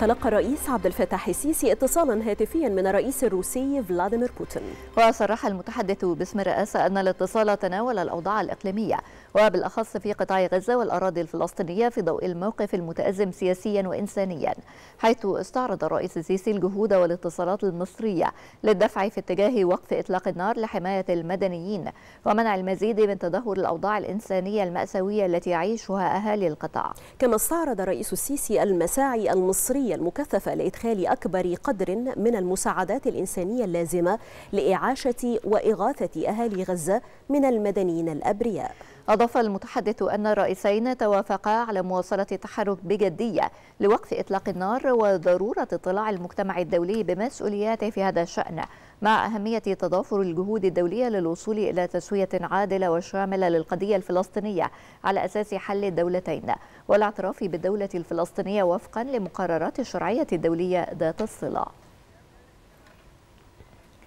تلقى الرئيس عبد الفتاح السيسي اتصالا هاتفيا من الرئيس الروسي فلاديمير بوتين وصرح المتحدث باسم الرئاسة أن الاتصال تناول الأوضاع الإقليمية وبالأخص في قطاع غزة والأراضي الفلسطينية في ضوء الموقف المتأزم سياسيا وإنسانيا حيث استعرض الرئيس السيسي الجهود والاتصالات المصرية للدفع في اتجاه وقف إطلاق النار لحماية المدنيين ومنع المزيد من تدهور الأوضاع الإنسانية المأساوية التي يعيشها أهالي القطاع كما استعرض الرئيس السيسي المساعي المصري الدولية المكثفة لإدخال أكبر قدر من المساعدات الإنسانية اللازمة لإعاشة وإغاثة أهالي غزة من المدنيين الأبرياء أضاف المتحدث أن الرئيسين توافقا على مواصلة التحرك بجدية لوقف إطلاق النار وضرورة اطلاع المجتمع الدولي بمسؤولياته في هذا الشأن مع أهمية تضافر الجهود الدولية للوصول إلى تسوية عادلة وشاملة للقضية الفلسطينية على أساس حل الدولتين والاعتراف بالدولة الفلسطينية وفقا لمقررات الشرعية الدولية ذات الصلة